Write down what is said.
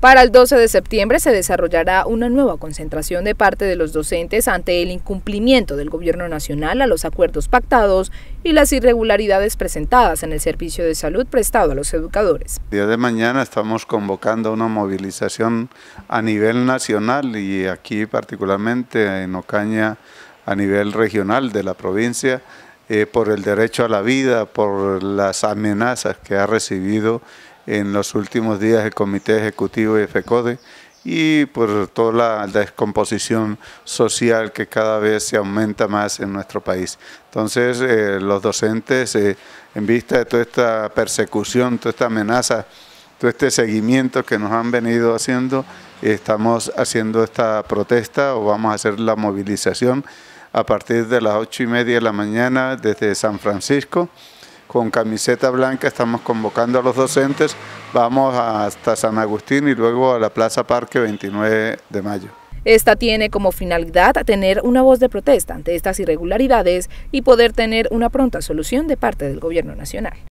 Para el 12 de septiembre se desarrollará una nueva concentración de parte de los docentes ante el incumplimiento del Gobierno Nacional a los acuerdos pactados y las irregularidades presentadas en el servicio de salud prestado a los educadores. El día de mañana estamos convocando una movilización a nivel nacional y aquí particularmente en Ocaña a nivel regional de la provincia eh, por el derecho a la vida, por las amenazas que ha recibido en los últimos días el Comité Ejecutivo y FECODE y por toda la descomposición social que cada vez se aumenta más en nuestro país. Entonces, eh, los docentes, eh, en vista de toda esta persecución, toda esta amenaza, todo este seguimiento que nos han venido haciendo, estamos haciendo esta protesta o vamos a hacer la movilización a partir de las ocho y media de la mañana desde San Francisco. Con camiseta blanca estamos convocando a los docentes. Vamos hasta San Agustín y luego a la Plaza Parque 29 de mayo. Esta tiene como finalidad tener una voz de protesta ante estas irregularidades y poder tener una pronta solución de parte del Gobierno Nacional.